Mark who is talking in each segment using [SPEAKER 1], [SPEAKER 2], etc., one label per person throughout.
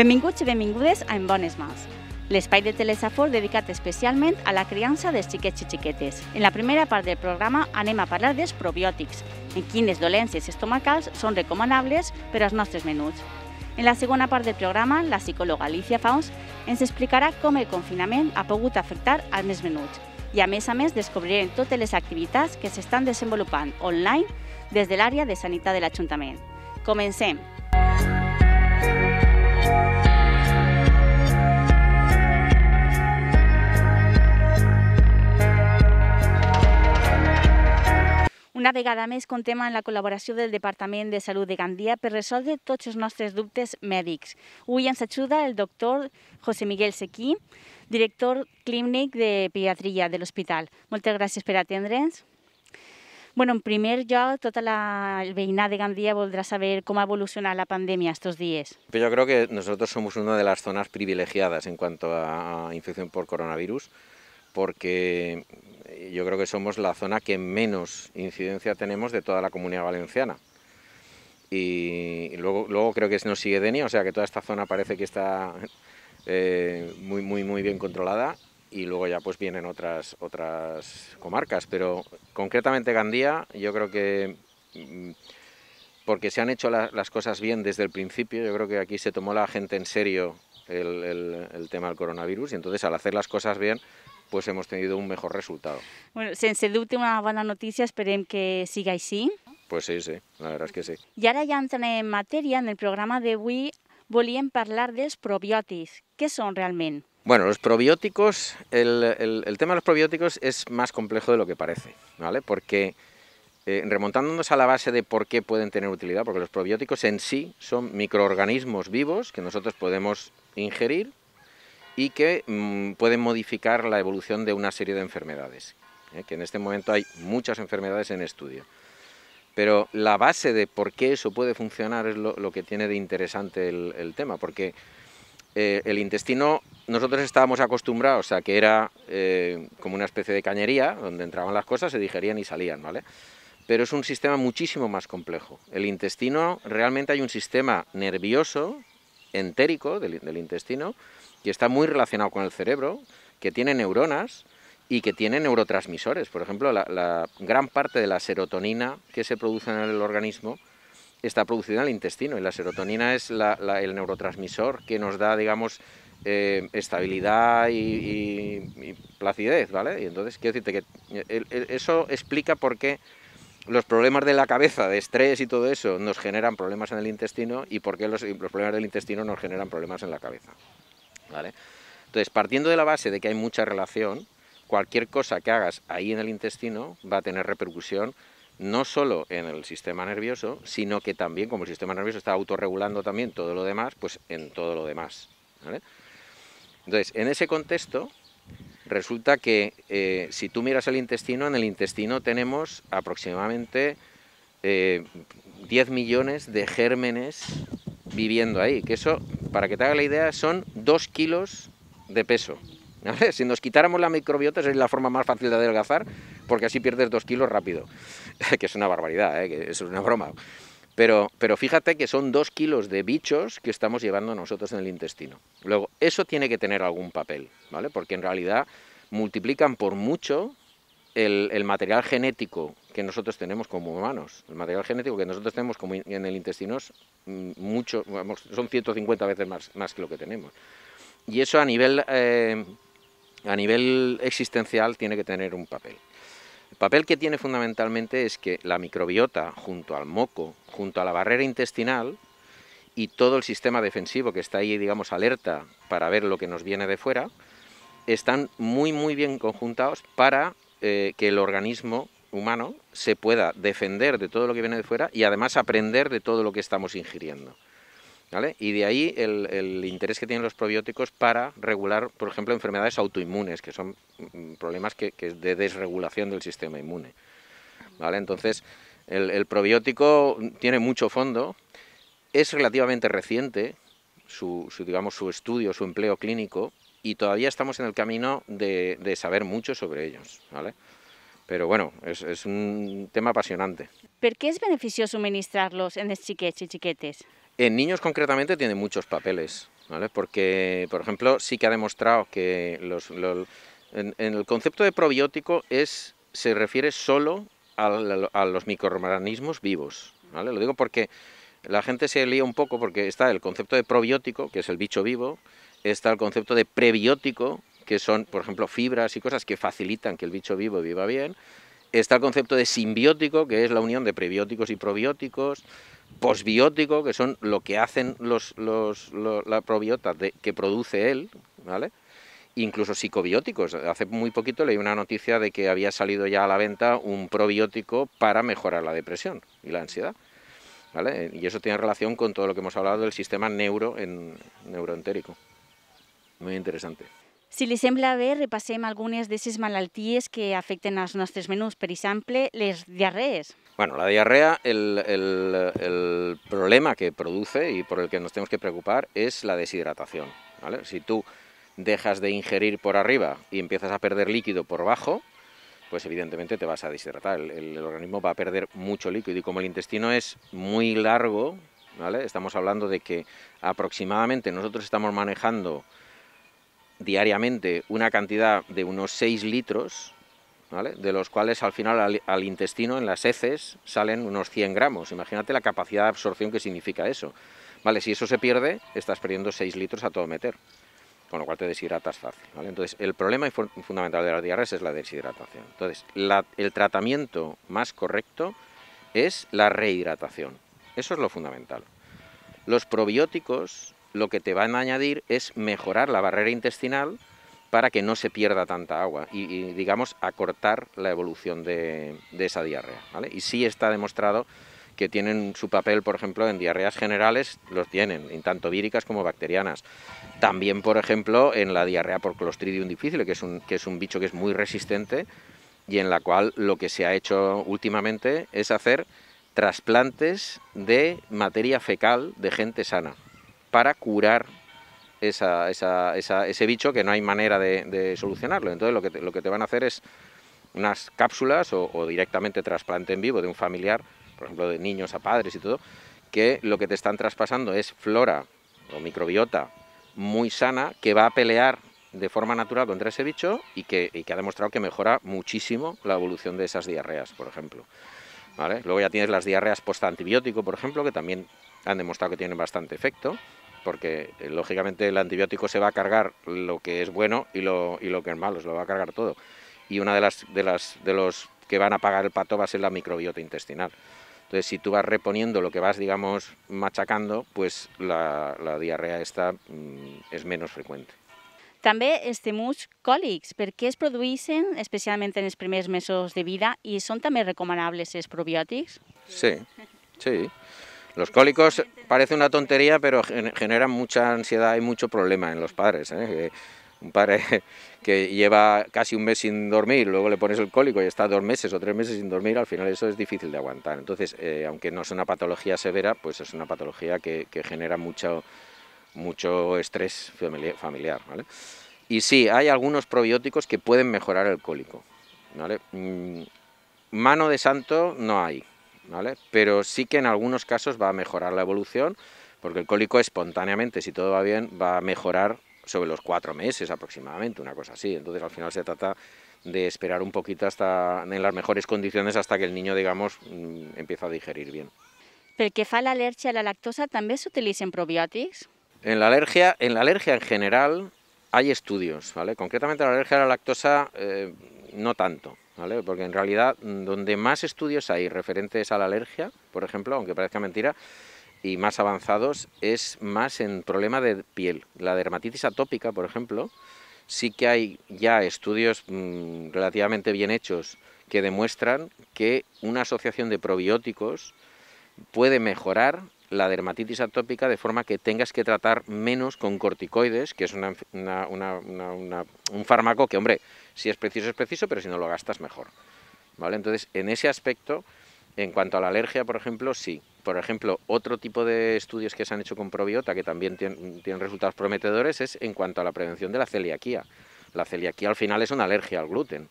[SPEAKER 1] Benvinguts i benvingudes a En Bones Mans, l'espai de Telesafor dedicat especialment a la criança dels xiquets i xiquetes. En la primera part del programa anem a parlar dels probiòtics, en quines dolències estomacals són recomanables per als nostres menuts. En la segona part del programa, la psicòloga Alicia Fauns ens explicarà com el confinament ha pogut afectar als més menuts i a més a més descobrirem totes les activitats que s'estan desenvolupant online des de l'àrea de sanitat de l'Ajuntament. Comencem! Comencem! Una vegada més contem amb la col·laboració del Departament de Salut de Gandia per resoldre tots els nostres dubtes mèdics. Avui ens ajuda el doctor José Miguel Sequí, director clínic de pediatria de l'hospital. Moltes gràcies per atendre'ns. Bueno, en primer lugar, toda la veïnada de Gandia a saber cómo ha evolucionado la pandemia estos días.
[SPEAKER 2] Yo creo que nosotros somos una de las zonas privilegiadas en cuanto a infección por coronavirus, porque yo creo que somos la zona que menos incidencia tenemos de toda la comunidad valenciana. Y luego, creo que nos sigue Denia, o sea que toda esta zona parece que está eh, muy, muy bien controlada y luego ya pues vienen otras, otras comarcas, pero concretamente Gandía yo creo que mm, porque se han hecho las cosas bien desde el principio, yo creo que aquí se tomó la gente en serio el, tema del coronavirus y entonces al hacer las cosas bien pues hemos tenido un mejor resultado.
[SPEAKER 1] Bueno, sense dubte una buena noticia, esperen que siga sí
[SPEAKER 2] Pues sí, sí, la verdad es que sí.
[SPEAKER 1] Y ahora ya entran en materia, en el programa de de hablar de los probióticos, ¿qué son realmente?
[SPEAKER 2] Bueno, los probióticos, el, tema de los probióticos es más complejo de lo que parece, ¿vale? Porque eh, remontándonos a la base de por qué pueden tener utilidad, porque los probióticos en sí son microorganismos vivos que nosotros podemos ingerir y que mm, pueden modificar la evolución de una serie de enfermedades, ¿eh? que en este momento hay muchas enfermedades en estudio. Pero la base de por qué eso puede funcionar es lo, que tiene de interesante el, tema, porque eh, el intestino nosotros estábamos acostumbrados a que era eh, como una especie de cañería, donde entraban las cosas, se digerían y salían, ¿vale? Pero es un sistema muchísimo más complejo. El intestino, realmente hay un sistema nervioso, entérico del, intestino, que está muy relacionado con el cerebro, que tiene neuronas y que tiene neurotransmisores. Por ejemplo, la, gran parte de la serotonina que se produce en el organismo está producida en el intestino y la serotonina es el neurotransmisor que nos da, digamos, eh, estabilidad y, placidez, ¿vale? Y entonces quiero decirte que eso explica por qué los problemas de la cabeza, de estrés y todo eso, nos generan problemas en el intestino y por qué los, problemas del intestino nos generan problemas en la cabeza, ¿vale? Entonces, partiendo de la base de que hay mucha relación, cualquier cosa que hagas ahí en el intestino va a tener repercusión no solo en el sistema nervioso, sino que también, como el sistema nervioso está autorregulando también todo lo demás, pues en todo lo demás. ¿vale? Entonces, en ese contexto, resulta que eh, si tú miras el intestino, en el intestino tenemos aproximadamente 10 eh, millones de gérmenes viviendo ahí, que eso, para que te haga la idea, son 2 kilos de peso. Si nos quitáramos la microbiota, es la forma más fácil de adelgazar, porque así pierdes 2 kilos rápido, que es una barbaridad, ¿eh? que es una broma. Pero, fíjate que son dos kilos de bichos que estamos llevando nosotros en el intestino. Luego, eso tiene que tener algún papel, ¿vale? Porque en realidad multiplican por mucho el, material genético que nosotros tenemos como humanos, el material genético que nosotros tenemos como en el intestino es mm, mucho, son 150 veces más, más que lo que tenemos. Y eso a nivel, eh, a nivel existencial tiene que tener un papel. El papel que tiene fundamentalmente es que la microbiota, junto al moco, junto a la barrera intestinal y todo el sistema defensivo que está ahí, digamos, alerta para ver lo que nos viene de fuera, están muy, muy bien conjuntados para eh, que el organismo humano se pueda defender de todo lo que viene de fuera y además aprender de todo lo que estamos ingiriendo. Y de ahí el, interés que tienen los probióticos para regular, por ejemplo, enfermedades autoinmunes, que son mm, problemas que, de desregulación del sistema inmune. Entonces, el, probiótico tiene mucho fondo, es relativamente reciente su, digamos, su estudio, su empleo clínico, y todavía estamos en el camino de, saber mucho sobre ellos. Pero bueno, es, un tema apasionante.
[SPEAKER 1] ¿Por qué es beneficioso suministrarlos en chiquetes y chiquetes?
[SPEAKER 2] En niños concretamente tiene muchos papeles, ¿vale? Porque, por ejemplo, sí que ha demostrado que los, en, el concepto de probiótico es, se refiere solo a, los microorganismos vivos, ¿vale? Lo digo porque la gente se lía un poco porque está el concepto de probiótico, que es el bicho vivo, está el concepto de prebiótico, que son, por ejemplo, fibras y cosas que facilitan que el bicho vivo viva bien, está el concepto de simbiótico, que es la unión de prebióticos y probióticos, posbiótico, que son lo que hacen los, los, la probiota que produce él, ¿vale? Incluso psicobióticos. Hace muy poquito leí una noticia de que había salido ya a la venta un probiótico para mejorar la depresión y la ansiedad. ¿Vale? Y eso tiene relación con todo lo que hemos hablado del sistema neuro en, neuroentérico. Muy interesante.
[SPEAKER 1] Si les sembla repasemos algunas de esas malalties que afecten a nuestros menús. Per exemple, les diarrees.
[SPEAKER 2] Bueno, la diarrea, el, problema que produce y por el que nos tenemos que preocupar es la deshidratación. Si tú dejas de ingerir por arriba y empiezas a perder líquido por bajo, pues evidentemente te vas a deshidratar. El, organismo va a perder mucho líquido y como el intestino es muy largo, estamos hablando de que aproximadamente nosotros estamos manejando diariamente una cantidad de unos 6 litros de los cuales al final al, intestino, en las heces, salen unos 100 gramos. Imagínate la capacidad de absorción que significa eso. ¿Vale? Si eso se pierde, estás perdiendo 6 litros a todo meter, con lo cual te deshidratas fácil. Entonces, el problema fundamental de las diarreas es la deshidratación. Entonces, el tratamiento más correcto es la rehidratación. Eso es lo fundamental. Los probióticos lo que te van a añadir es mejorar la barrera intestinal para que no se pierda tanta agua y, digamos, acortar la evolución de, esa diarrea. ¿vale? Y sí está demostrado que tienen su papel, por ejemplo, en diarreas generales, los tienen, tanto víricas como bacterianas. También, por ejemplo, en la diarrea por Clostridium difficile, que es un, que es un bicho que es muy resistente y en la cual lo que se ha hecho últimamente es hacer trasplantes de materia fecal de gente sana para curar ese bicho que no hay manera de, solucionarlo. Entonces lo que, te, van a hacer es unas cápsulas o, directamente trasplante en vivo de un familiar, por ejemplo, de niños a padres y todo, que lo que te están traspasando es flora o microbiota muy sana que va a pelear de forma natural contra ese bicho y que, ha demostrado que mejora muchísimo la evolución de esas diarreas, por ejemplo. Luego ya tienes las diarreas post-antibiótico, por ejemplo, que también han demostrado que tienen bastante efecto porque eh, lógicamente el antibiótico se va a cargar lo que es bueno y lo, y lo que es malo, se lo va a cargar todo. Y una de las, de las de los que van a pagar el pato va a ser la microbiota intestinal. Entonces, si tú vas reponiendo lo que vas, digamos, machacando, pues la, diarrea esta mm, es menos frecuente.
[SPEAKER 1] También També cólics. ¿Por qué es produeixen especialmente en los primeros meses de vida y son también recomendables els probióticos?
[SPEAKER 2] Sí, sí. Los cólicos parece una tontería, pero generan mucha ansiedad y mucho problema en los padres. ¿eh? Un padre que lleva casi un mes sin dormir, luego le pones el cólico y está dos meses o tres meses sin dormir, al final eso es difícil de aguantar. Entonces, eh, aunque no es una patología severa, pues es una patología que, genera mucho, mucho estrés familiar. Y sí, hay algunos probióticos que pueden mejorar el cólico. Mm, mano de santo no hay, pero sí que en algunos casos va a mejorar la evolución, porque el cólico espontáneamente, si todo va bien, va a mejorar sobre los cuatro meses aproximadamente, una cosa así. Entonces al final se trata de esperar un poquito hasta en las mejores condiciones hasta que el niño, digamos, mm, empieza a digerir bien.
[SPEAKER 1] ¿Pero que fa alergia a la lactosa ¿También se utiliza
[SPEAKER 2] En la alergia, en la alergia en general hay estudios, ¿vale? Concretamente la alergia a la lactosa eh, no tanto, porque en realidad mm, donde más estudios hay referentes a la alergia, por ejemplo, aunque parezca mentira, y más avanzados, es más en problema de piel. La dermatitis atópica, por ejemplo, sí que hay ya estudios mm, relativamente bien hechos que demuestran que una asociación de probióticos puede mejorar la dermatitis atópica de forma que tengas que tratar menos con corticoides, que es un fármaco que, hombre, si es preciso es preciso, pero si no lo gastas mejor. ¿Vale? Entonces, en ese aspecto, en cuanto a la alergia, por ejemplo, sí. Por ejemplo, otro tipo de estudios que se han hecho con probiota, que también tienen, resultados prometedores, es en cuanto a la prevención de la celiaquía. La celiaquía al final es una alergia al gluten.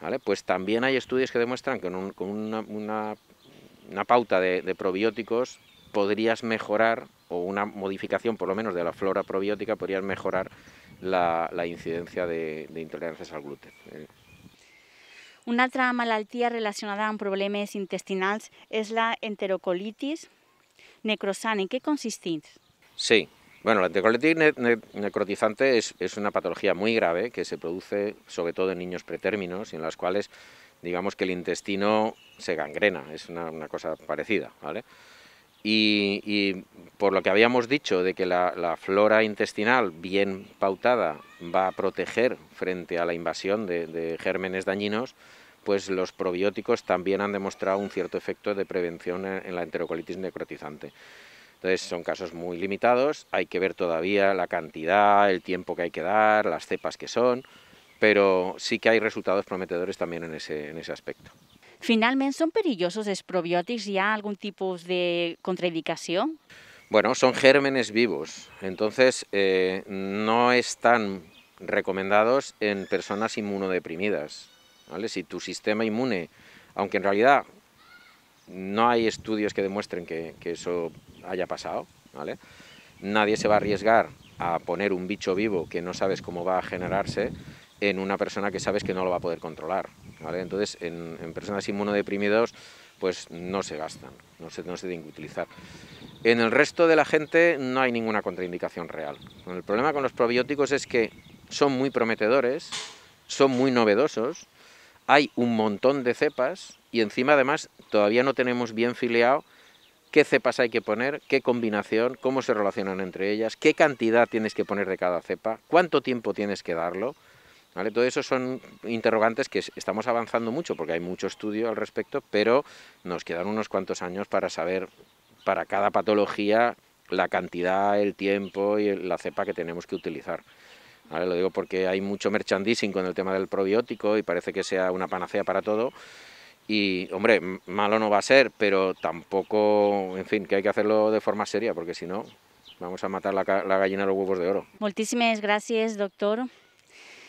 [SPEAKER 2] ¿Vale? Pues también hay estudios que demuestran que con, una, pauta de probióticos podrías mejorar, o una modificación por lo menos de la flora probiótica, podrías mejorar la, incidencia de, intolerancias al gluten. ¿eh?
[SPEAKER 1] Una otra malaltia relacionada con problemas intestinales es la enterocolitis necrosana. En qué consiste?
[SPEAKER 2] Sí, bueno, la enterocolitis necrotizante es, una patología muy grave que se produce sobre todo en niños pretérminos en las cuales digamos que el intestino se gangrena, es una, una cosa parecida, ¿vale? Y, por lo que habíamos dicho de que la, flora intestinal bien pautada va a proteger frente a la invasión de, gérmenes dañinos, pues los probióticos también han demostrado un cierto efecto de prevención en, en la enterocolitis necrotizante. Entonces son casos muy limitados, hay que ver todavía la cantidad, el tiempo que hay que dar, las cepas que son, pero sí que hay resultados prometedores también en ese, en ese aspecto.
[SPEAKER 1] ¿Finalmente son perillosos los probióticos ya algún tipo de contraindicación?
[SPEAKER 2] Bueno, son gérmenes vivos, entonces eh, no están recomendados en personas inmunodeprimidas. ¿vale? Si tu sistema inmune, aunque en realidad no hay estudios que demuestren que, eso haya pasado, nadie se va a arriesgar a poner un bicho vivo que no sabes cómo va a generarse en una persona que sabes que no lo va a poder controlar. Entonces, en, personas inmunodeprimidos, pues no se gastan, no se, no se tienen que utilizar. En el resto de la gente no hay ninguna contraindicación real. El problema con los probióticos es que son muy prometedores, son muy novedosos, hay un montón de cepas y encima además todavía no tenemos bien fileado... qué cepas hay que poner, qué combinación, cómo se relacionan entre ellas, qué cantidad tienes que poner de cada cepa, cuánto tiempo tienes que darlo. ¿Vale? Todo eso son interrogantes que estamos avanzando mucho porque hay mucho estudio al respecto, pero nos quedan unos cuantos años para saber para cada patología la cantidad, el tiempo y la cepa que tenemos que utilizar. Lo digo porque hay mucho merchandising con el tema del probiótico y parece que sea una panacea para todo. Y, hombre, malo no va a ser, pero tampoco, en fin, que hay que hacerlo de forma seria, porque si no, vamos a matar la, gallina de los huevos de oro.
[SPEAKER 1] Muchísimas gracias, doctor.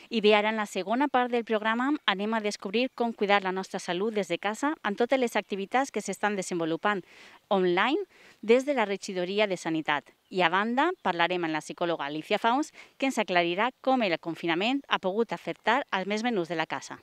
[SPEAKER 1] I bé, ara en la segona part del programa anem a descobrir com cuidar la nostra salut des de casa amb totes les activitats que s'estan desenvolupant online des de la regidoria de Sanitat. I a banda, parlarem amb la psicòloga Alicia Fauns, que ens aclarirà com el confinament ha pogut afectar els més menús de la casa.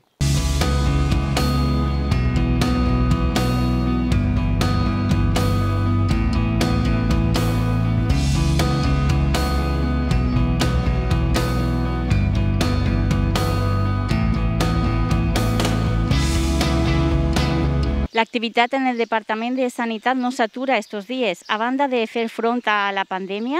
[SPEAKER 1] La actividad en el Departamento de Sanidad no s'atura estos días. A banda de hacer frente a la pandemia,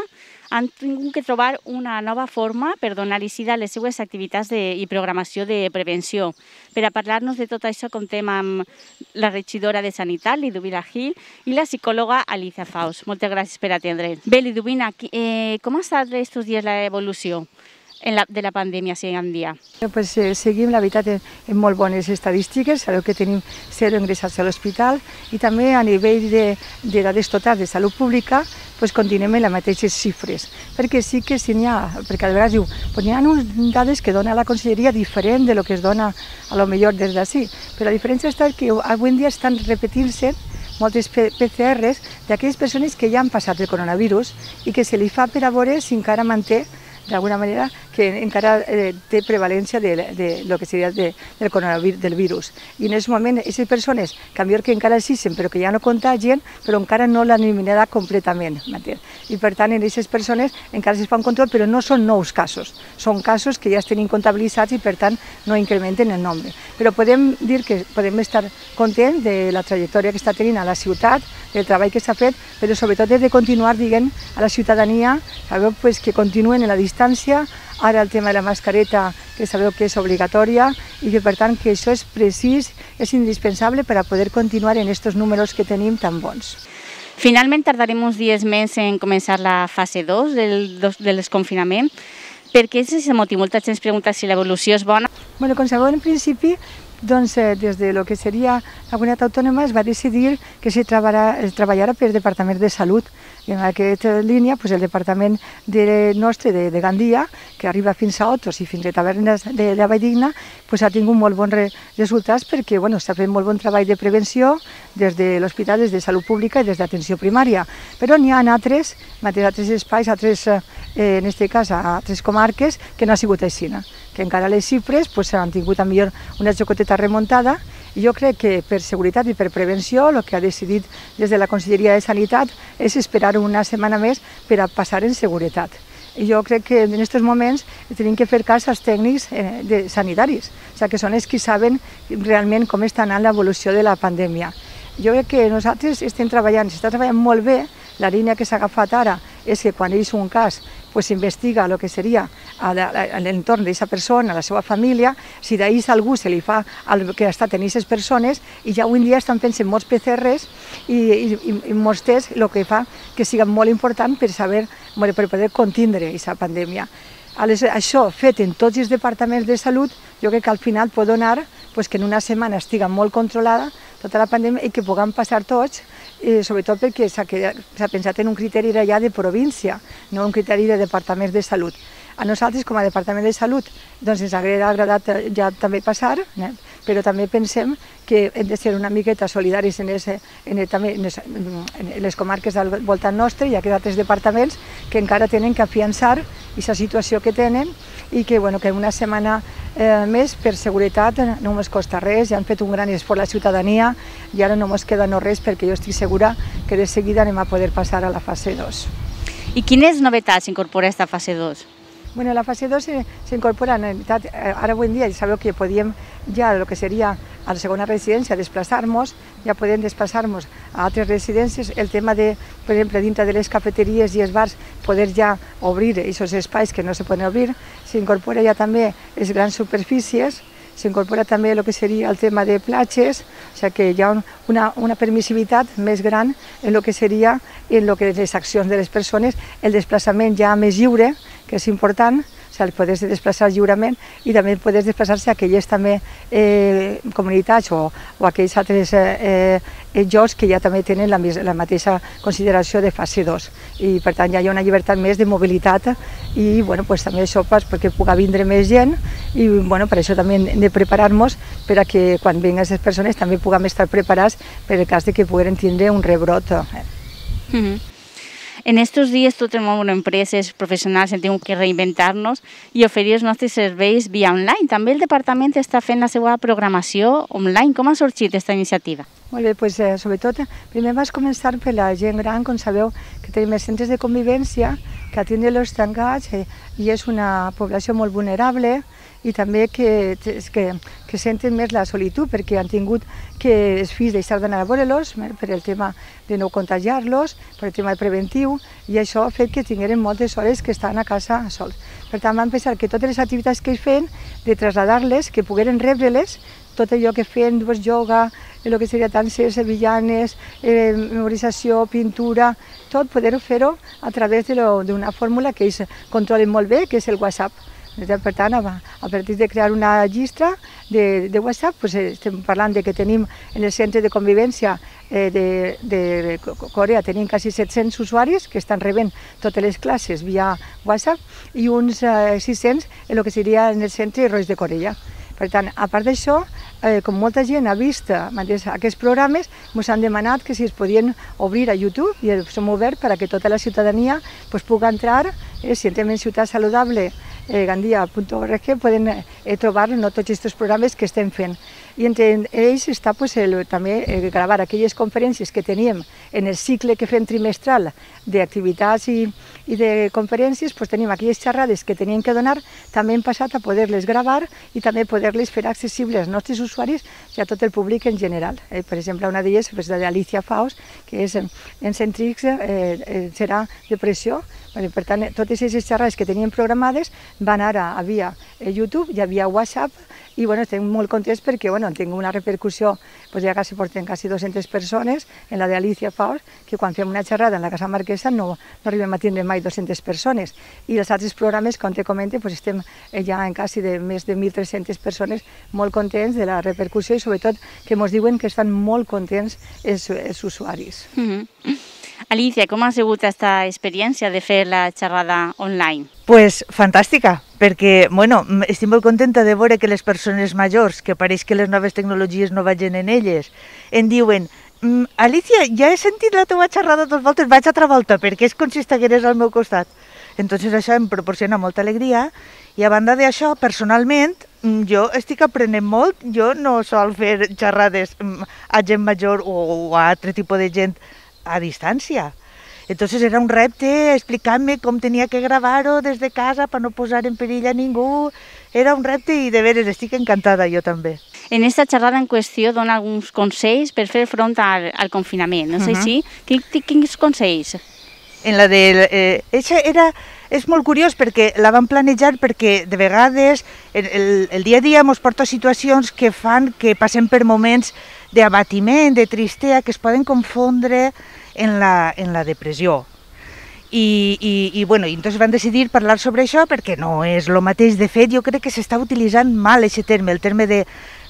[SPEAKER 1] han tenido que trobar una nueva forma perdonar donar a les actividades activitats de, i programació de prevención. Per a parlar de todo eso contem amb mm, la regidora de Sanitat, Liduvina Gil, y la psicóloga Alicia Faust. Muchas gracias per atendre'ns. Bé, Liduvina, eh, ha estat aquests dies la evolució? en la, de la pandèmia si en dia?
[SPEAKER 3] Eh, pues, eh, seguim, la veritat, en, en molt bones estadístiques, sabeu que tenim zero ingressats a l'hospital i també a nivell de, de dades totals de salut pública pues, continuem amb les mateixes xifres, perquè sí que si n'hi ha, perquè a vegades diu, pues, hi ha uns dades que dona la conselleria diferent de lo que es dona a lo millor des d'ací, però la diferència està que avui en dia estan repetint-se moltes PCRs d'aquelles persones que ja han passat el coronavirus i que se li fa per a veure si encara manté d'alguna manera que encara eh, té prevalència de, de lo que seria de, del coronavirus, del virus. I en aquest moment, aquestes persones, que millor que encara existen, però que ja no contagien, però encara no l'han eliminada completament. Mateix. I per tant, en aquestes persones encara es fa un control, però no són nous casos. Són casos que ja estan comptabilitzats i per tant no incrementen el nombre. Però podem dir que podem estar contents de la trajectòria que està tenint a la ciutat, del treball que s'ha fet, però sobretot és de continuar diguem, a la ciutadania sabeu, pues, que continuen en la distància, ara el tema de la mascareta, que sabeu que és obligatòria i que per tant que això és precís, és indispensable per a poder continuar en aquests números que tenim tan bons.
[SPEAKER 1] Finalment tardarem uns dies més en començar la fase 2 del, del desconfinament. Per què és aquest motiu? Molta gent es pregunta si l'evolució és bona.
[SPEAKER 3] Bueno, com sabeu, en principi doncs, eh, des de lo que seria la comunitat autònoma es va decidir que se treballara, es treballara per Departament de Salut. I en aquesta línia, pues, el departament de, nostre de, de Gandia, que arriba fins a Otos i fins a Tavernes de, de Valldigna, pues, ha tingut molt bons re, resultats perquè bueno, s'ha fet molt bon treball de prevenció des de l'hospital, des de salut pública i des d'atenció primària. Però n'hi ha en altres, en altres espais, altres, eh, en aquest cas a altres comarques, que no ha sigut així. No? Que encara les xifres pues, han tingut a millor una xocoteta remuntada i jo crec que per seguretat i per prevenció el que ha decidit des de la Conselleria de Sanitat és esperar estar una setmana més per a passar en seguretat. I jo crec que en aquests moments hem que fer cas als tècnics eh, de sanitaris, o sigui, que són els que saben realment com està anant l'evolució de la pandèmia. Jo crec que nosaltres estem treballant, s'està treballant molt bé, la línia que s'ha agafat ara és que quan ells un cas pues investiga el que seria l'entorn d'aquesta persona, la seva família, si d'ahir algú se li fa el que ha estat en aquestes persones, i ja avui dia estan fent-se molts PCRs i, i, i molts tests, el que fa que siga molt important per saber, per poder contindre aquesta pandèmia. Aleshores, això fet en tots els departaments de salut, jo crec que al final pot donar pues, que en una setmana estiga molt controlada tota la pandèmia i que puguem passar tots, i sobretot perquè s'ha pensat en un criteri d'allà de província, no un criteri de departaments de salut. A nosaltres, com a Departament de Salut, doncs ens hauria agradat eh, ja també passar, eh? però també pensem que hem de ser una miqueta solidaris en, ese, en, també en, les, en les comarques del voltant nostre, i aquests altres departaments que encara tenen que afiançar aquesta situació que tenen i que, bueno, que una setmana eh, més per seguretat no ens costa res, ja han fet un gran esforç la ciutadania i ara no ens queda no res perquè jo estic segura que de seguida anem a poder passar a la fase 2.
[SPEAKER 1] I quines novetats incorpora aquesta fase
[SPEAKER 3] 2? Bueno, la fase 2 s'incorpora, en realitat, eh, ara avui en dia, sabeu que podíem ja el que seria a la segona residència a desplaçar-nos, ja podem desplaçar-nos a altres residències. El tema de, per exemple, dintre de les cafeteries i els bars, poder ja obrir aquests espais que no se poden obrir. S'incorpora ja també les grans superfícies, s'incorpora també el que seria el tema de platges, o sigui que hi ha una, una permissivitat més gran en el que seria en lo que les accions de les persones, el desplaçament ja més lliure, que és important, o sigui, podes desplaçar lliurement i també podes desplaçar-se a aquelles també eh, comunitats o, o aquells altres eh, eh, jocs eh, que ja també tenen la, la mateixa consideració de fase 2 i per tant ja hi ha una llibertat més de mobilitat i bueno, pues, també això pas perquè puga vindre més gent i bueno, per això també hem de preparar-nos per a que quan vinguin aquestes persones també puguem estar preparats per el cas de que pogueren tindre un rebrot.
[SPEAKER 1] Mm -hmm. En estos dies tot el món, empreses, professionals, hem tingut que reinventar-nos i oferir els nostres serveis via online. També el departament està fent la seva programació online. Com ha sorgit aquesta iniciativa?
[SPEAKER 3] Molt bé, doncs, eh, sobretot, primer vas començar per la gent gran, com sabeu que tenim els centres de convivència, que atendre els tancats i eh, és una població molt vulnerable i també que, que, que senten més la solitud perquè han tingut que els fills deixar d'anar a veure-los eh, per el tema de no contagiar-los, per el tema preventiu i això ha fet que tingueren moltes hores que estan a casa sols. Per tant, van pensar que totes les activitats que ells feien, de traslladar-les, que pogueren rebre-les, tot allò que feien, dues yoga, el que seria tant ser sevillanes, eh, memorització, pintura, tot, poder fer-ho a través d'una fórmula que ells controlen molt bé, que és el WhatsApp. Per tant, a, partir de crear una llista de, de WhatsApp, pues, eh, estem parlant de que tenim en el centre de convivència eh, de, de Corea tenim quasi 700 usuaris que estan rebent totes les classes via WhatsApp i uns 600 eh, en el que seria en el centre Roig de Corella. Per tant, a part d'això, eh, com molta gent ha vist eh, aquests programes, ens han demanat que si es podien obrir a YouTube i som oberts per a que tota la ciutadania pues, pugui entrar, eh, si entrem en Ciutat Saludable, eh, gandia.org, poden eh, trobar no, tots aquests programes que estem fent. I entre ells està pues, el, també eh, gravar aquelles conferències que teníem en el cicle que fem trimestral d'activitats i, i de conferències, pues, tenim aquelles xerrades que tenien que donar, també hem passat a poder-les gravar i també poder-les fer accessibles als nostres usuaris usuaris i a tot el públic en general. Eh, per exemple, una d'elles és la d'Alicia Faust, que és en, en centrics, eh, eh, serà depressió per tant, totes aquestes xerrades que teníem programades van ara, hi havia YouTube, hi havia WhatsApp, i bueno, estem molt contents perquè bueno, tinc una repercussió, pues, ja quasi portem quasi 200 persones, en la d'Alicia Faust, que quan fem una xerrada en la Casa Marquesa no, no arribem a tindre mai 200 persones. I els altres programes, com te comente, pues, estem eh, ja en quasi de més de 1.300 persones molt contents de la repercussió i sobretot que ens diuen que estan molt contents els, els usuaris. Mm -hmm.
[SPEAKER 1] Alicia, com ha sigut aquesta experiència de fer la xerrada online?
[SPEAKER 4] Pues fantàstica, perquè bueno, estic molt contenta de veure que les persones majors, que pareix que les noves tecnologies no vagin en elles, en diuen mm, Alicia, ja he sentit la teva xerrada dos voltes, vaig a volta, perquè és com si estigueres al meu costat. Entonces això em proporciona molta alegria i a banda d'això, personalment, mm, jo estic aprenent molt, jo no sol fer xerrades mm, a gent major o a altre tipus de gent a distància. Entonces era un repte explicant me com tenia que gravar-ho des de casa per no posar en perill a ningú. Era un repte i de veres estic encantada jo també.
[SPEAKER 1] En esta xerrada en qüestió dona alguns consells per fer front al, al confinament, no sé uh -huh. si...
[SPEAKER 4] Quins, quins consells? En la de... Eh, eixa era, és molt curiós perquè la vam planejar perquè de vegades el, el, el dia a dia ens porta situacions que fan que passem per moments d'abatiment, de tristea, que es poden confondre en la, en la depressió. I, i, i, bueno, i entonces van decidir parlar sobre això perquè no és el mateix. De fet, jo crec que s'està utilitzant mal aquest terme, el terme de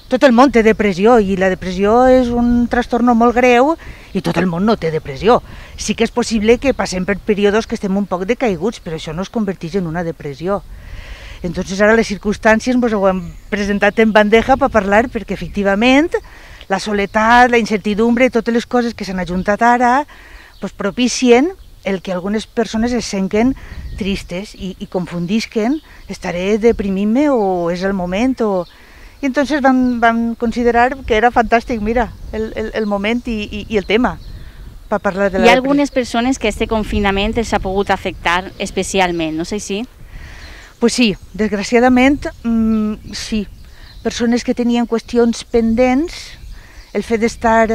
[SPEAKER 4] tot el món té depressió i la depressió és un trastorn molt greu i tot el món no té depressió. Sí que és possible que passem per períodes que estem un poc decaiguts, però això no es converteix en una depressió. Entonces ara les circumstàncies ens ho hem presentat en bandeja per parlar perquè efectivament la soledat, la incertidumbre, totes les coses que s'han ajuntat ara, doncs propicien el que algunes persones es senten tristes i, i confundisquen, estaré deprimint-me o és el moment o... I entonces van, van considerar que era fantàstic, mira, el, el, el moment i, i, i el tema per parlar de la... Hi ha algunes
[SPEAKER 1] persones que aquest confinament els ha pogut afectar especialment, no sé si...
[SPEAKER 4] Pues sí, desgraciadament, mmm, sí. Persones que tenien qüestions pendents, el fet d'estar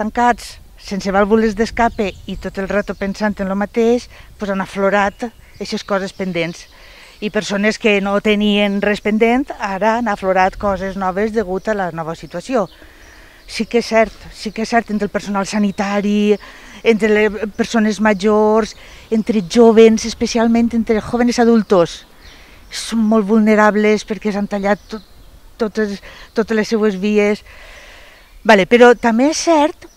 [SPEAKER 4] tancats sense vàlvules d'escape i tot el rato pensant en el mateix, pues han aflorat aquestes coses pendents. I persones que no tenien res pendent ara han aflorat coses noves degut a la nova situació. Sí que és cert, sí que és cert entre el personal sanitari, entre les persones majors, entre joves, especialment entre joves adults. Són molt vulnerables perquè s'han tallat tot, totes, totes les seues vies. Vale, però també és cert,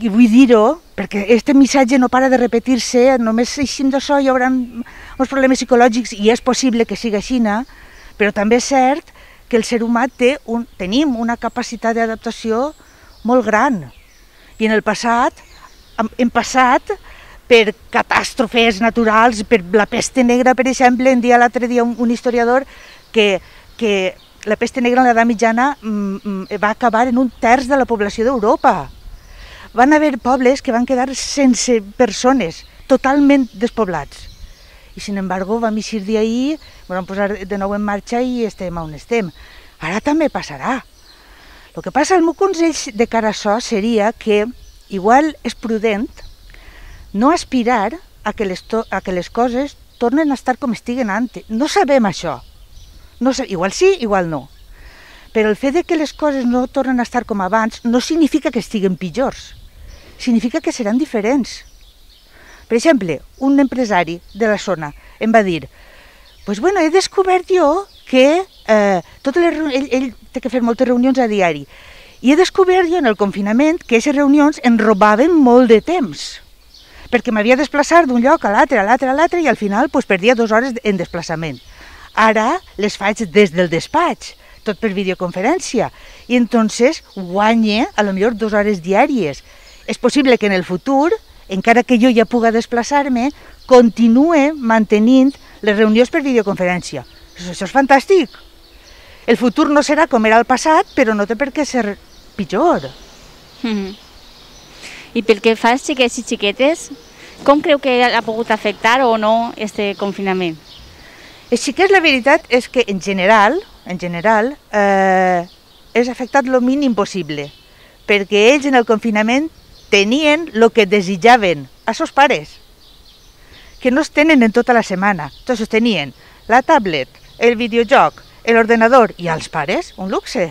[SPEAKER 4] i vull dir-ho, perquè aquest missatge no para de repetir-se, només eixim so hi haurà uns problemes psicològics i és possible que sigui així, però també és cert que el ser humà té un, tenim una capacitat d'adaptació molt gran. I en el passat, hem passat per catàstrofes naturals, per la peste negra, per exemple, en dia l'altre dia un, un historiador que, que la peste negra en l'edat mitjana mm, mm, va acabar en un terç de la població d'Europa. Van haver pobles que van quedar sense persones, totalment despoblats. I, sin embargo, vam eixir d'ahir, vam posar de nou en marxa i estem on estem. Ara també passarà. El que passa, el meu consell de cara a això seria que igual és prudent no aspirar a que les, a que les coses tornen a estar com estiguen antes. No sabem això no sé, igual sí, igual no. Però el fet de que les coses no tornen a estar com abans no significa que estiguen pitjors. Significa que seran diferents. Per exemple, un empresari de la zona em va dir pues bueno, he descobert jo que eh, totes les ell, ell té que fer moltes reunions a diari, i he descobert jo en el confinament que aquestes reunions en robaven molt de temps, perquè m'havia de desplaçar d'un lloc a l'altre, a l'altre, a l'altre, i al final pues, perdia dues hores en desplaçament. Ara les faig des del despatx, tot per videoconferència, i entonces guanye a lo millor dues hores diàries. És possible que en el futur, encara que jo ja puga desplaçar-me, continue mantenint les reunions per videoconferència. Això és fantàstic. El futur no serà com era el passat, però no té per què ser pitjor. Mm
[SPEAKER 1] -hmm. I pel que fa als xiquets i xiquetes, com creu que ha pogut afectar o no este confinament?
[SPEAKER 4] Eh, sí que és la veritat és que en general, en general, eh, és afectat el mínim possible, perquè ells en el confinament tenien el que desitjaven a seus pares, que no es tenen en tota la setmana. Tots tenien la tablet, el videojoc, l'ordenador i els pares, un luxe.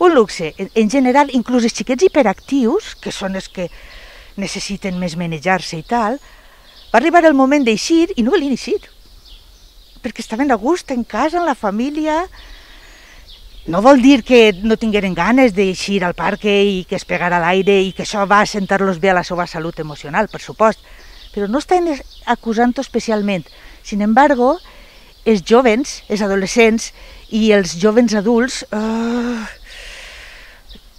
[SPEAKER 4] Un luxe. En, en general, inclús els xiquets hiperactius, que són els que necessiten més menejar se i tal, va arribar el moment d'eixir i no volien eixir perquè estaven a gust en casa, en la família. No vol dir que no tingueren ganes d'eixir al parc i que es pegara l'aire i que això va sentar-los bé a la seva salut emocional, per supost, però no estan acusant-ho especialment. Sin embargo, els jovens, els adolescents i els jovens adults... Uh,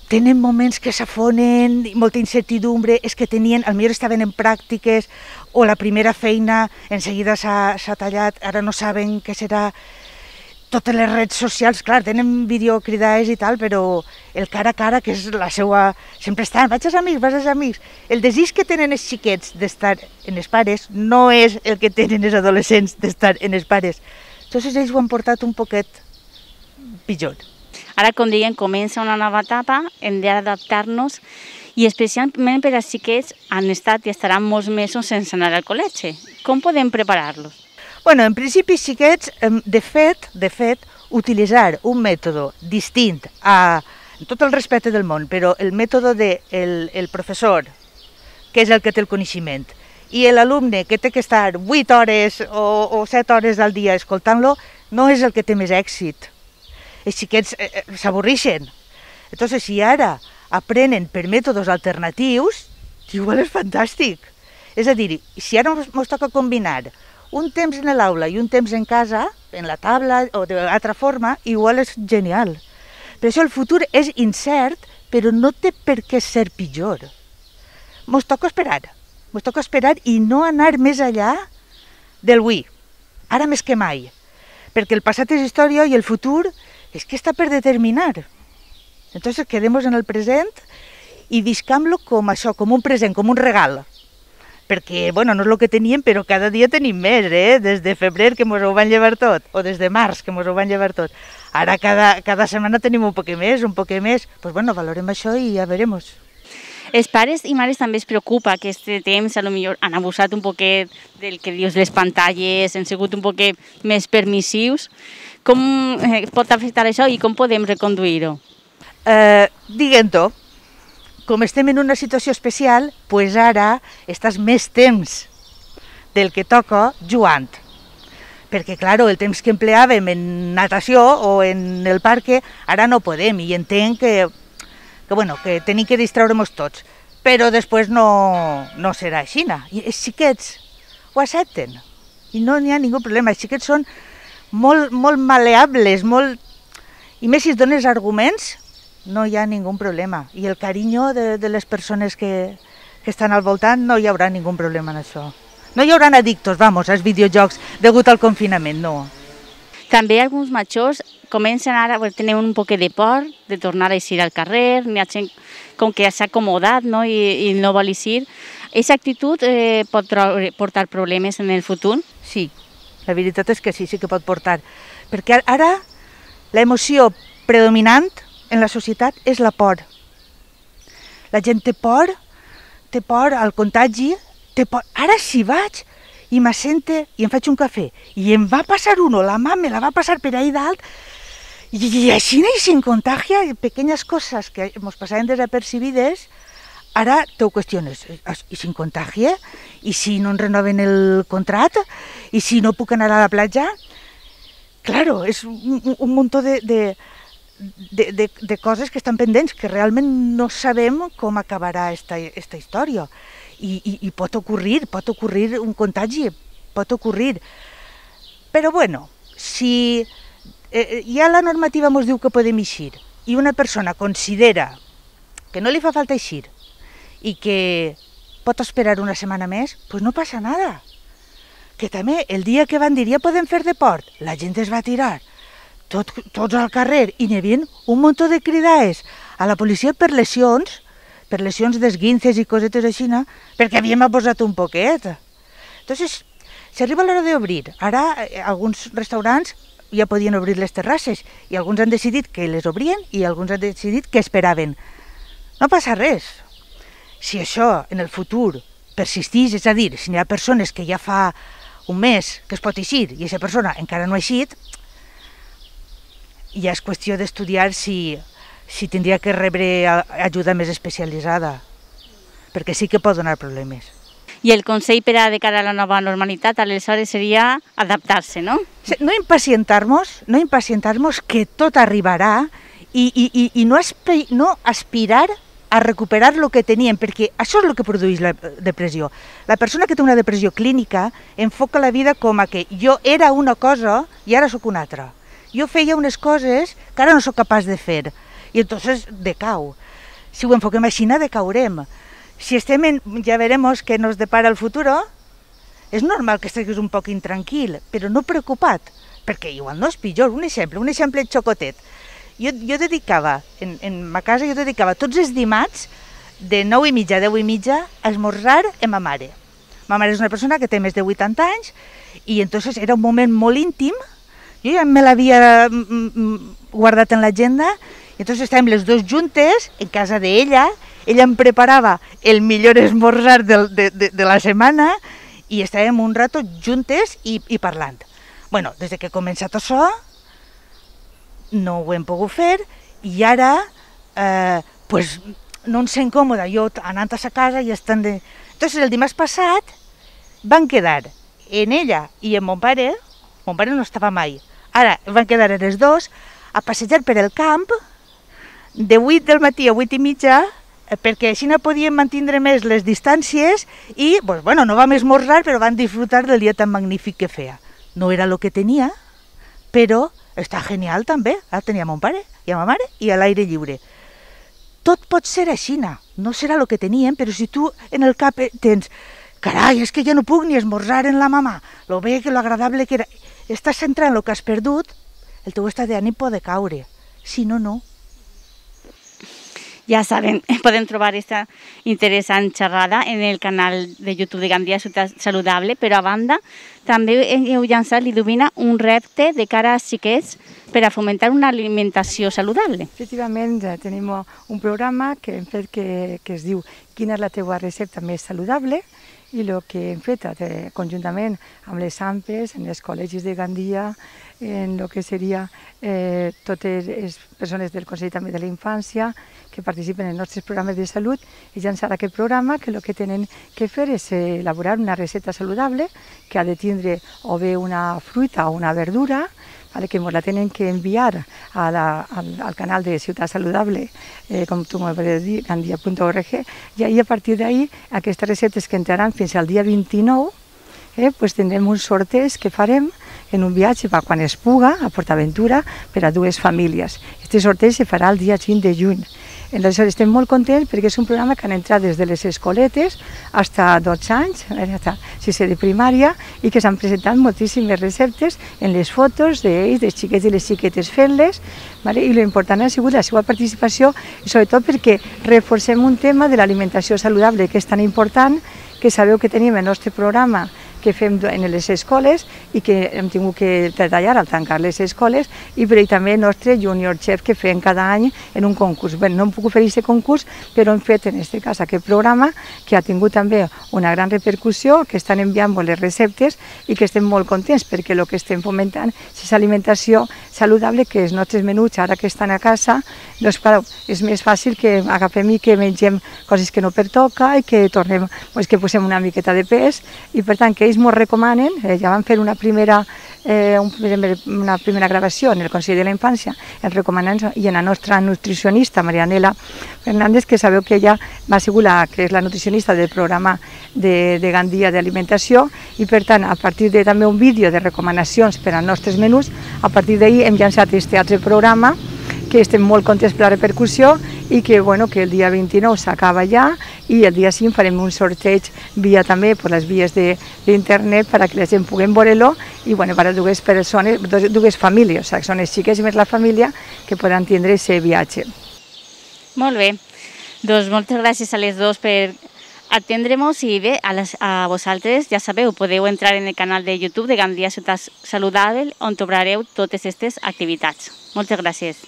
[SPEAKER 4] tenen moments que s'afonen, molta incertidumbre, és que tenien, al millor estaven en pràctiques o la primera feina en seguida s'ha tallat, ara no saben què serà. Totes les redes socials, clar, tenen videocridades i tal, però el cara a cara, que és la seva... Sempre estan, vaig als amics, vas als amics. El desig que tenen els xiquets d'estar en els pares no és el que tenen els adolescents d'estar en els pares. Llavors ells ho han portat un poquet pitjor. Ara, com diem,
[SPEAKER 1] comença una nova etapa, hem d'adaptar-nos i especialment per als xiquets han estat i estaran molts mesos sense anar al col·legi. Com podem preparar-los?
[SPEAKER 4] Bueno, en principi, xiquets, de fet, de fet, utilitzar un mètode distint a tot el respecte del món, però el mètode del de el, el professor, que és el que té el coneixement, i l'alumne que té que estar 8 hores o, o 7 hores al dia escoltant-lo, no és el que té més èxit els xiquets eh, eh, s'avorrixen. Entonces, si ara aprenen per mètodes alternatius, igual és fantàstic. És a dir, si ara ens toca combinar un temps en l'aula i un temps en casa, en la taula o d'altra forma, igual és genial. Per això el futur és incert, però no té per què ser pitjor. Ens toca esperar, ens toca esperar i no anar més allà del avui, ara més que mai, perquè el passat és història i el futur es que està per determinar. Entonces quedemos en el present i viscam-lo com això, com un present, com un regal. Perquè, bueno, no és el que teníem, però cada dia tenim més, eh? Des de febrer que ens ho van llevar tot, o des de març que ens ho van llevar tot. Ara cada, cada setmana tenim un poc més, un poc més. Doncs pues bueno, valorem això i ja veurem. Els pares i mares també es preocupa
[SPEAKER 1] que aquest temps a lo millor han abusat un poquet del que dius les pantalles, han sigut un poquet més permissius com es eh, pot afectar això i com podem reconduir-ho?
[SPEAKER 4] Eh, Diguem-ho, com estem en una situació especial, pues ara estàs més temps del que toca jugant. Perquè, clar, el temps que empleàvem en natació o en el parc, ara no podem, i entenc que, que, bueno, que tenim que distraure'ns tots. Però després no, no serà així. I els xiquets ho accepten. I no n'hi ha ningú problema. Els xiquets són molt, molt maleables, molt... i més si et dones arguments, no hi ha ningú problema. I el carinyo de, de les persones que, que estan al voltant no hi haurà ningú problema en això. No hi haurà addictos, vamos, als videojocs degut al confinament, no.
[SPEAKER 1] També alguns majors comencen ara a tenir un poc de por de tornar a eixir al carrer, n'hi ha gent com que s'ha acomodat no? I, i no vol eixir. Aquesta actitud eh, pot portar problemes en el futur? Sí, la veritat
[SPEAKER 4] és que sí, sí que pot portar. Perquè ara l'emoció predominant en la societat és la por. La gent té por, té por al contagi, té por... Ara si vaig i m'assente i em faig un cafè i em va passar uno, la mà me la va passar per ahí dalt i, i així no hi se'n contagia pequeñas coses que ens passaven desapercibides ara tu qüestiones, i si em contagia? I si no em renoven el contracte? I si no puc anar a la platja? Claro, és un, un munt de, de, de, de, de coses que estan pendents, que realment no sabem com acabarà esta, esta història. I, i, I pot ocorrir, pot ocorrir un contagi, pot ocorrir. Però bueno, si eh, ja eh, la normativa ens diu que podem eixir i una persona considera que no li fa falta eixir i que pot esperar una setmana més, doncs pues no passa nada. Que també el dia que van dir ja podem fer de port, la gent es va tirar, tot, tots al carrer, i n'hi havia un munt de cridaes a la policia per lesions, per lesions d'esguinces i cosetes així, no? perquè havíem posat un poquet. Entonces, s'arriba l'hora d'obrir. Ara, eh, alguns restaurants ja podien obrir les terrasses i alguns han decidit que les obrien i alguns han decidit que esperaven. No passa res, si això en el futur persistís, és a dir, si hi ha persones que ja fa un mes que es pot eixir i aquesta persona encara no ha eixit, ja és qüestió d'estudiar si, si tindria que rebre ajuda més especialitzada, perquè sí que pot donar problemes.
[SPEAKER 1] I el consell per a de cara a la nova normalitat, aleshores, seria adaptar-se, no?
[SPEAKER 4] No impacientar-nos, no impacientar-nos que tot arribarà i, i, i, i no, aspi, no aspirar a a recuperar el que tenien, perquè això és el que produeix la eh, depressió. La persona que té una depressió clínica enfoca la vida com a que jo era una cosa i ara sóc una altra. Jo feia unes coses que ara no sóc capaç de fer i entonces decau. Si ho enfoquem així, no decaurem. Si estem en, ja veremos que nos depara el futur, és normal que estiguis un poc intranquil, però no preocupat, perquè igual no és pitjor. Un exemple, un exemple xocotet jo, jo dedicava, en, en ma casa jo dedicava tots els dimarts de 9 i mitja a 10 i mitja a esmorzar amb ma mare. Ma mare és una persona que té més de 80 anys i entonces era un moment molt íntim. Jo ja me l'havia mm, mm, mm, guardat en l'agenda i entonces estàvem les dues juntes en casa d'ella, ella em preparava el millor esmorzar de, de, de, de la setmana i estàvem un rato juntes i, i parlant. bueno, des que he començat això, no ho hem pogut fer i ara eh, pues, no ens sent còmode, jo anant a sa casa i estan de... Entonces el dimarts passat van quedar en ella i en mon pare, mon pare no estava mai, ara van quedar en els dos a passejar per el camp de 8 del matí a 8 i mitja eh, perquè així no podien mantenir més les distàncies i, pues, bueno, no vam esmorzar, però van disfrutar del dia tan magnífic que feia. No era el que tenia, però està genial també, ara tenia mon pare i a ma mare i a l'aire lliure. Tot pot ser aixina, no serà el que teníem, però si tu en el cap eh, tens carai, és que ja no puc ni esmorzar en la mama, lo bé que lo agradable que era... Estàs centrant en el que has perdut, el teu estat d'ànim pot caure. Si no, no.
[SPEAKER 1] Ya saben, pueden trobar aquesta interessant xerrada en el canal de YouTube de Gandia Saludable, però a banda també heu llançat l'Idumina un repte de cara a xiquets per a fomentar una alimentació saludable.
[SPEAKER 3] Efectivament, tenim un programa que hem fet que, que es diu Quina és la teua recepta més saludable? i el que hem fet eh, conjuntament amb les AMPES, en els col·legis de Gandia, en el que seria eh, totes les persones del Consell també de la Infància que participen en els nostres programes de salut i llançar aquest programa que el que tenen que fer és eh, elaborar una recepta saludable que ha de tindre o bé una fruita o una verdura ¿vale? que nos la tienen que enviar a la, al, al, canal de Ciudad Saludable, eh, com tu gandia.org, i ahí, a partir d'ahí aquestes recetes que entrarán fins al dia 29, eh, pues tindrem un sorteig que farem en un viatge va quan es puga a PortAventura per a dues famílies. Este sorteig se farà el dia 5 de juny Aleshores, estem molt contents perquè és un programa que han entrat des de les escoletes fins a 12 anys, fins eh, a de primària, i que s'han presentat moltíssimes receptes en les fotos d'ells, dels xiquets i les xiquetes fent-les, vale? i l'important ha sigut la seva participació, i sobretot perquè reforcem un tema de l'alimentació saludable, que és tan important, que sabeu que tenim el nostre programa que fem en les escoles i que hem tingut que treballar al tancar les escoles i però i també el nostre junior chef que fem cada any en un concurs. Bé, no hem pogut fer aquest concurs, però hem fet en aquest cas aquest programa que ha tingut també una gran repercussió, que estan enviant les receptes i que estem molt contents perquè el que estem fomentant és alimentació saludable, que els nostres menuts ara que estan a casa, doncs clar, és més fàcil que agafem i que mengem coses que no pertoca i que tornem, doncs que posem una miqueta de pes i per tant que ells ells m'ho recomanen, eh, ja van fer una primera, eh, un, una primera gravació en el Consell de la Infància, els recomanen, i en la nostra nutricionista, Marianela Fernández, que sabeu que ella va ser la, que és la nutricionista del programa de, de Gandia d'alimentació, i per tant, a partir de també un vídeo de recomanacions per als nostres menús, a partir d'ahir hem llançat aquest altre programa, que estem molt contents per la repercussió i que, bueno, que el dia 29 s'acaba ja i el dia 5 farem un sorteig via també per les vies d'internet per a que la gent puguem veure-lo i bueno, per a dues persones, dues famílies, o sigui, són els xiquets i més la família que podran tindre aquest viatge.
[SPEAKER 1] Molt bé, doncs moltes gràcies a les dues per atendremos i bé, a, les, a vosaltres, ja sabeu, podeu entrar en el canal de YouTube de Gandia Ciutat Saludable on trobareu totes aquestes activitats. Moltes gràcies.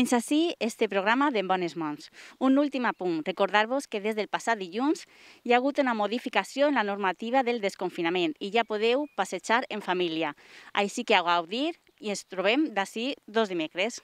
[SPEAKER 1] Fins així este programa d'En Bones Mons. Un últim apunt, recordar-vos que des del passat dilluns hi ha hagut una modificació en la normativa del desconfinament i ja podeu passejar en família. Així que a gaudir i ens trobem d'ací dos dimecres.